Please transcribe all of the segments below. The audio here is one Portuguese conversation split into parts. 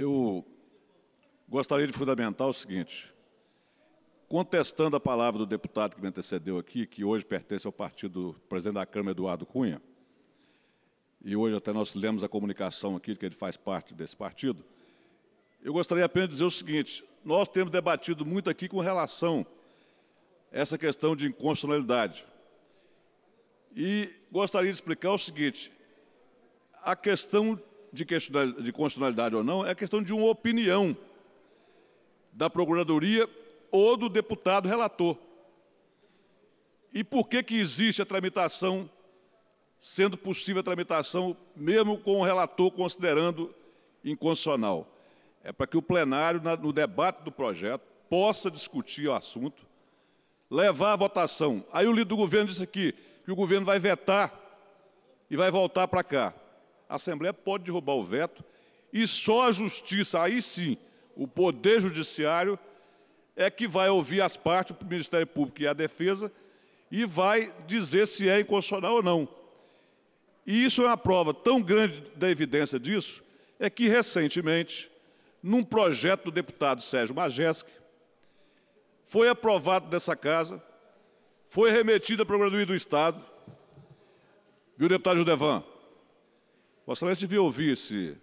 eu gostaria de fundamentar o seguinte: contestando a palavra do deputado que me antecedeu aqui, que hoje pertence ao partido do presidente da Câmara, Eduardo Cunha, e hoje até nós lemos a comunicação aqui que ele faz parte desse partido, eu gostaria apenas de dizer o seguinte: nós temos debatido muito aqui com relação a essa questão de inconstitucionalidade. E gostaria de explicar o seguinte: a questão de, de constitucionalidade ou não é questão de uma opinião da Procuradoria ou do deputado relator. E por que, que existe a tramitação, sendo possível a tramitação, mesmo com o relator considerando inconstitucional? É para que o plenário, no debate do projeto, possa discutir o assunto, levar à votação. Aí o líder do governo disse aqui que o governo vai vetar e vai voltar para cá a Assembleia pode derrubar o veto e só a Justiça, aí sim, o Poder Judiciário, é que vai ouvir as partes, o Ministério Público e a Defesa, e vai dizer se é inconstitucional ou não. E isso é uma prova tão grande da evidência disso, é que, recentemente, num projeto do deputado Sérgio Majeski, foi aprovado nessa casa, foi remetido à Procuradoria do Estado, viu, deputado Judevan? Vossa Excelência devia ouvir se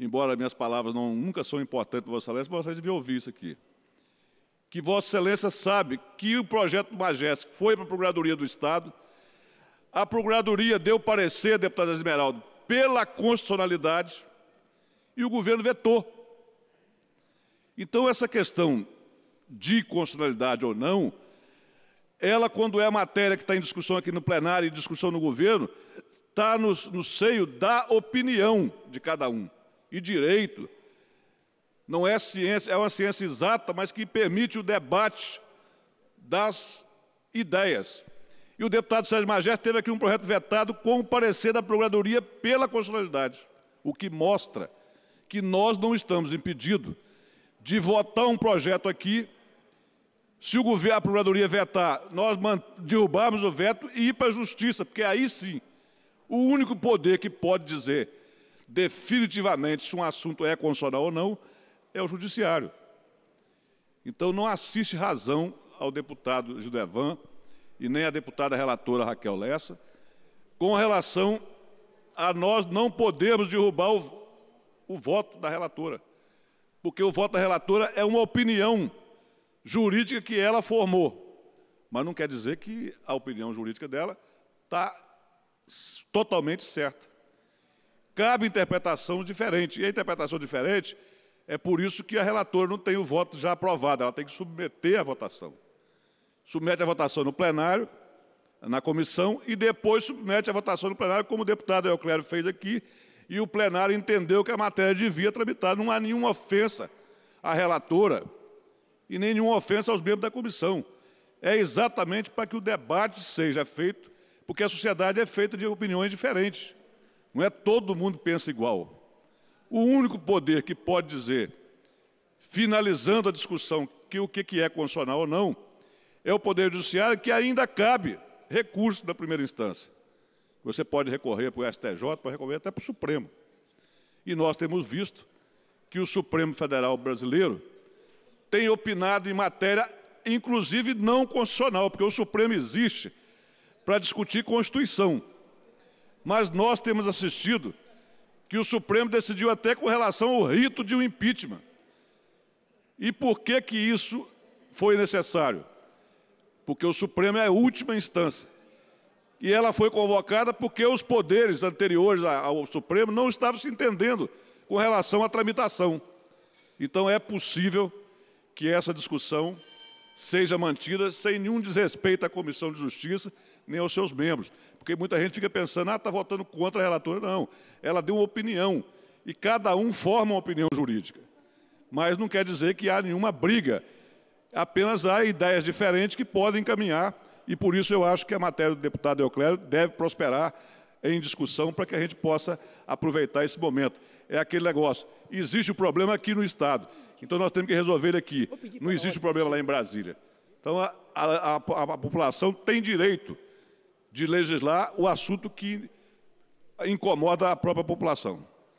embora minhas palavras não, nunca são importantes para Vossa Excelência, Vossa Excelência devia ouvir isso aqui. Que Vossa Excelência sabe que o projeto Majesc foi para a Procuradoria do Estado, a Procuradoria deu parecer, deputada Esmeralda, pela constitucionalidade e o governo vetou. Então, essa questão de constitucionalidade ou não, ela, quando é a matéria que está em discussão aqui no plenário e discussão no governo, está no, no seio da opinião de cada um. E direito não é ciência, é uma ciência exata, mas que permite o debate das ideias. E o deputado Sérgio Majeste teve aqui um projeto vetado com o parecer da Procuradoria pela constitucionalidade, o que mostra que nós não estamos impedidos de votar um projeto aqui, se o governo, a Procuradoria vetar, nós derrubarmos o veto e ir para a Justiça, porque aí sim o único poder que pode dizer definitivamente se um assunto é constitucional ou não é o judiciário. Então não assiste razão ao deputado Gildevan e nem à deputada relatora Raquel Lessa com relação a nós não podemos derrubar o, o voto da relatora, porque o voto da relatora é uma opinião jurídica que ela formou, mas não quer dizer que a opinião jurídica dela está totalmente certa. Cabe interpretação diferente. E a interpretação diferente é por isso que a relatora não tem o voto já aprovado, ela tem que submeter à votação. Submete a votação no plenário, na comissão, e depois submete a votação no plenário, como o deputado Euclério fez aqui, e o plenário entendeu que a matéria devia tramitar. Não há nenhuma ofensa à relatora e nenhuma ofensa aos membros da comissão. É exatamente para que o debate seja feito porque a sociedade é feita de opiniões diferentes. Não é todo mundo pensa igual. O único poder que pode dizer, finalizando a discussão, que o que é constitucional ou não, é o Poder Judiciário que ainda cabe recurso da primeira instância. Você pode recorrer para o STJ, pode recorrer até para o Supremo. E nós temos visto que o Supremo Federal Brasileiro tem opinado em matéria, inclusive não constitucional, porque o Supremo existe para discutir Constituição. Mas nós temos assistido que o Supremo decidiu até com relação ao rito de um impeachment. E por que que isso foi necessário? Porque o Supremo é a última instância. E ela foi convocada porque os poderes anteriores ao Supremo não estavam se entendendo com relação à tramitação. Então é possível que essa discussão seja mantida sem nenhum desrespeito à Comissão de Justiça nem aos seus membros. Porque muita gente fica pensando, ah, está votando contra a relatora. Não, ela deu uma opinião e cada um forma uma opinião jurídica. Mas não quer dizer que há nenhuma briga. Apenas há ideias diferentes que podem caminhar e por isso eu acho que a matéria do deputado Euclério deve prosperar em discussão para que a gente possa aproveitar esse momento. É aquele negócio, existe o um problema aqui no Estado então nós temos que resolver ele aqui. Não existe problema lá em Brasília. Então a, a, a, a população tem direito de legislar o assunto que incomoda a própria população.